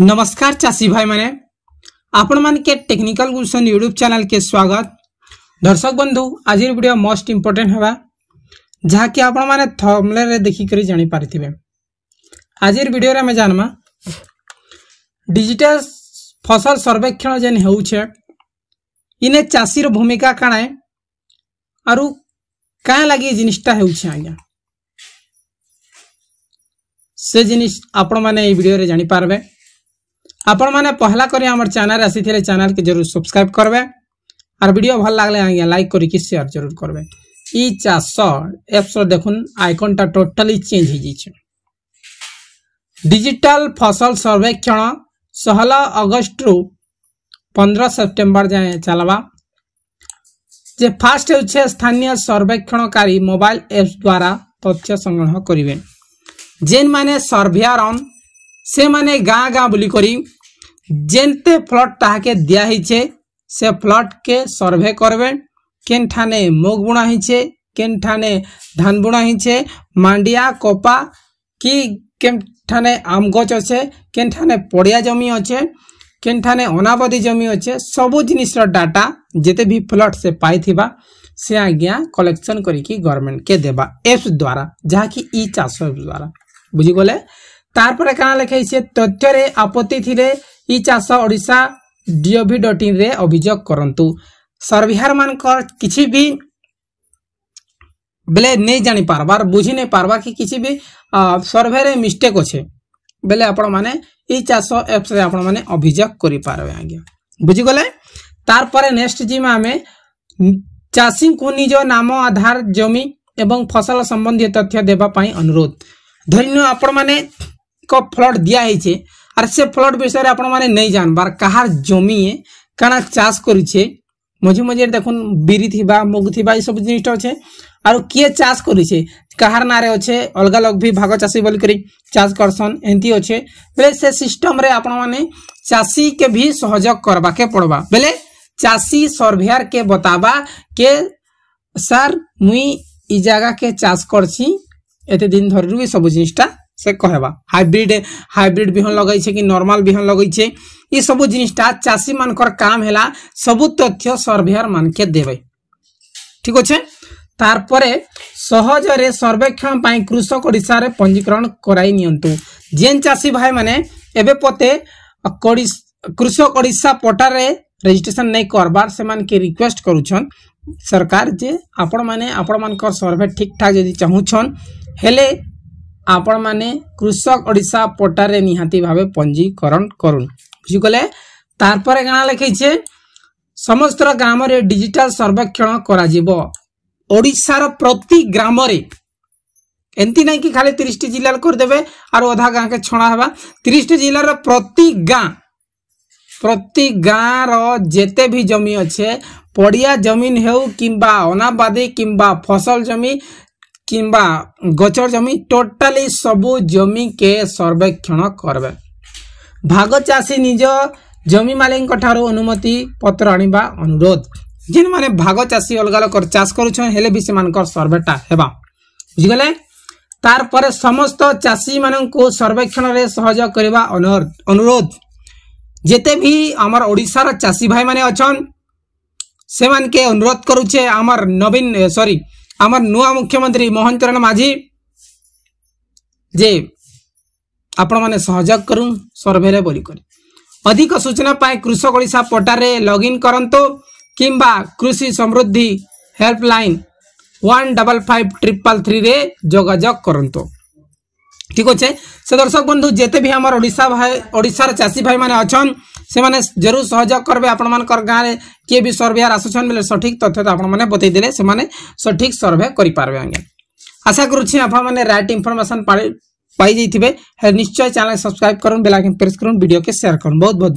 नमस्कार चाषी भाई मैंने आपण मान के टेक्निकल गुलशन यूट्यूब चैनल के स्वागत दर्शक बंधु आज भिड मोस्ट इम्पोर्टेन्ट है जहाँकि आपण मैंने थमले देखिक जापर आज भिडियो आम जानमा डिजिटल फसल सर्वेक्षण जेन होने चाषी भूमिका भूमिका है आरु क्या लगे जिनिसटा होचे आज्ञा से जिनिस आपण मैंने भिडियो जानी ଆପଣମାନେ ପହଲା କରି ଆମର ଚ୍ୟାନେଲ୍ ଆସିଥିଲେ ଚ୍ୟାନେଲ୍କେ ଜରୁର ସବସ୍କ୍ରାଇବ୍ କରିବେ ଆର୍ ଭିଡ଼ିଓ ଭଲ ଲାଗିଲେ ଆଜ୍ଞା ଲାଇକ୍ କରିକି ସେୟାର ଜରୁର କରିବେ ଇ ଚାଷ ଆପ୍ସର ଦେଖୁନ୍ ଆଇକନ୍ଟା ଟୋଟାଲି ଚେଞ୍ଜ ହେଇଯାଇଛି ଡିଜିଟାଲ ଫସଲ ସର୍ବେକ୍ଷଣ ଷୋହଳ ଅଗଷ୍ଟରୁ ପନ୍ଦର ସେପ୍ଟେମ୍ବର ଯାଏଁ ଚାଲବା ଯେ ଫାର୍ଷ୍ଟ ହେଉଛେ ସ୍ଥାନୀୟ ସର୍ବେକ୍ଷଣକାରୀ ମୋବାଇଲ ଆପ୍ସ ଦ୍ୱାରା ତଥ୍ୟ ସଂଗ୍ରହ କରିବେ ଯେନ୍ମାନେ ସର୍ଭେୟାରନ୍ ସେମାନେ ଗାଁ ଗାଁ ବୁଲି କରି যেনতে প্লট তাহাকে দিয়া হয়েছে সে প্লটকে সর্ভে করবেন কেনঠানে মুগ বুনা হয়েছে কেনঠানে ধান বুনা হয়েছে মান্ডিয়া কপা কি কেনঠানে আম গছ অছে কেনঠানে পড়িয়া জমি অছে কেনঠানে অনাবধি জমি অছে সবু জিনিসর ডাটা যেতে ভি প্লট সে পাইথিবা সে আজ্ঞা কলেকশন করিকি গভর্নমেন্টকে দেবা এপস দ্বারা যাহাকি ই চাষ এপস দ্বারা বুঝিগলে ତାପରେ କାଣା ଲେଖାଇଛି ସେ ତଥ୍ୟରେ ଆପତ୍ତି ଥିଲେ ଇ ଚାଷ ଓଡ଼ିଶା ଡିଓଭି ଡଟ୍ ଇନ୍ରେ ଅଭିଯୋଗ କରନ୍ତୁ ସର୍ଭିହାରମାନଙ୍କର କିଛି ବି ବେଲେ ନେଇ ଜାଣିପାରବାର୍ ବୁଝି ନେଇ ପାରବା କି କିଛି ବି ସର୍ଭେରେ ମିଷ୍ଟେକ୍ ଅଛେ ବେଲେ ଆପଣମାନେ ଇ ଚାଷ ଆପ୍ସରେ ଆପଣମାନେ ଅଭିଯୋଗ କରିପାରିବେ ଆଜ୍ଞା ବୁଝିଗଲେ ତାରପରେ ନେକ୍ସଟ ଯିମା ଆମେ ଚାଷୀଙ୍କୁ ନିଜ ନାମ ଆଧାର ଜମି ଏବଂ ଫସଲ ସମ୍ବନ୍ଧୀୟ ତଥ୍ୟ ଦେବା ପାଇଁ ଅନୁରୋଧ ଧରିନିଅ ଆପଣମାନେ ক ପ୍ଲଟ୍ ଦିଆହେଇଛେ ଆର୍ ସେ ପ୍ଲଟ୍ ବିଷୟରେ ଆପଣମାନେ ନେଇ ଜାନ୍ବାର୍ କାହାର୍ ଜମିଏ କାଣା ଚାଷ୍ କରିଛେ ମଝି ମଝିରେ ଦେଖୁନ୍ ବିରି ଥିବା ମୁଗ ଥିବା ଏସବୁ ଜିନିଷଟା ଅଛେ ଆଉ କିଏ ଚାଷ୍ କରିଛେ କାହାର୍ ନାଁରେ ଅଛେ ଅଲଗା ଲୋକ ବି ଭାଗ ଚାଷୀ ବୋଲିକରି ଚାଷ୍ କରସନ୍ ଏମିତି ଅଛେ ବେଲେ ସେ ସିଷ୍ଟମ୍ରେ ଆପଣମାନେ ଚାଷୀକେ ବି ସହଯୋଗ କରବାକେ ପଡ଼ବା ବେଲେ ଚାଷୀ ସର୍ଭେୟାର୍କେ ବତାବା କେ ସାର୍ ମୁଇଁ ଇ ଜାଗାକେ ଚାଷ୍ କରଛି ଏତେ ଦିନ ଧରିରୁ ଏସବୁ ଜିନିଷଟା से कहवा हाइब्रिड हाइब्रिड बिहन लगे कि नर्माल बिहन लगे ये सब जिनटा चाषी मान काम है सब तथ्य सर्भेयर मान के देवे ठीक अच्छे तारे सहजरे सर्वेक्षण कृषक ओडार पंजीकरण कराई जेन चाषी भाई मैंने एवं पते कृषक ओडा पटार रेजिट्रेसन नहीं करवार से के रिक्वेस्ट कर सरकार जे आपण मैंने आपण मान सर्भे ठीक ठाक जी चाहूछन हेले ଆପଣମାନେ କୃଷକ ଓଡ଼ିଶା ପୋର୍ଟାଲରେ ନିହାତି ଭାବେ ପଞ୍ଜୀକରଣ କରୁନ୍ ବୁଝିଗଲେ ତାପରେ କାଣା ଲେଖିଛେ ସମସ୍ତ ଗ୍ରାମରେ ଡିଜିଟାଲ ସର୍ବେକ୍ଷଣ କରାଯିବ ଓଡ଼ିଶାର ପ୍ରତି ଗ୍ରାମରେ ଏମିତି ନାହିଁ କି ଖାଲି ତିରିଶଟି ଜିଲ୍ଲାରେ କରିଦେବେ ଆଉ ଅଧା ଗାଁକେ ଛଣା ହେବା ତିରିଶଟି ଜିଲ୍ଲାର ପ୍ରତି ଗାଁ ପ୍ରତି ଗାଁର ଯେତେ ବି ଜମି ଅଛେ ପଡ଼ିଆ ଜମିନ ହେଉ କିମ୍ବା ଅନାବାଦୀ କିମ୍ବା ଫସଲ ଜମି কিংবা গছর জমি টোটালি সবু জমিকে সর্বেক্ষণ করবে ভাগ চাষী নিজ জমি মালিক ঠার অনুমতি পত্র আনবা অনুরোধ যে ভাগ চাষী অলগা লোক চাষ করছেন হলে বি সে সর্ভেটা হওয়া বুঝিগলে তারপরে সমস্ত চাষী মানুষ সর্বেক্ষণের সহযোগ করা অনুরোধ যেতে বি আমার ওড়িশার চাষী ভাই মানে অছন সেমানকে অনুরোধ করুছে আমার নবীন সরি আমার নূয়া মুখ্যমନ୍ତ୍ରୀ মোহନ ଚରଣ ମାଝୀ ଯେ ଆପଣମାନେ ସହଯୋଗ କରୁନ୍ ସର୍ଭେରେ ବୋଲିକରି ଅଧିକ ସୂଚନା ପାଇଁ କୃଷକ ଓଡ଼ିଶା ପୋର୍ଟାଲରେ ଲଗ୍ଇନ୍ କରନ୍ତୁ କିମ୍ବା Krushi Samruddhi helpline one double five triple ଥ୍ରୀରେ ଯୋଗାଯୋଗ କରନ୍ତୁ ଠିକ୍ ଅଛେ ସେ ଦର୍ଶକ ବନ୍ଧୁ ଯେତେ ବି ଆମର ଓଡ଼ିଶା ଭାଇ ଓଡ଼ିଶାର ଚାଷୀ ଭାଇମାନେ ଅଛନ୍ से मैंने जरूर सहयोग करते आपण मान गाँव में किए भी सर्वे आसुचन बोले सठिक तथ्य तो आपने बतईदे से सठिक सर्वे करेंगे आज्ञा आशा करुच्छे आप रईट इनफर्मेसन पाई थे निश्चय चैनल सब्सक्राइब कर बेलाइन प्रेस करके सेयार कर बहुत बहुत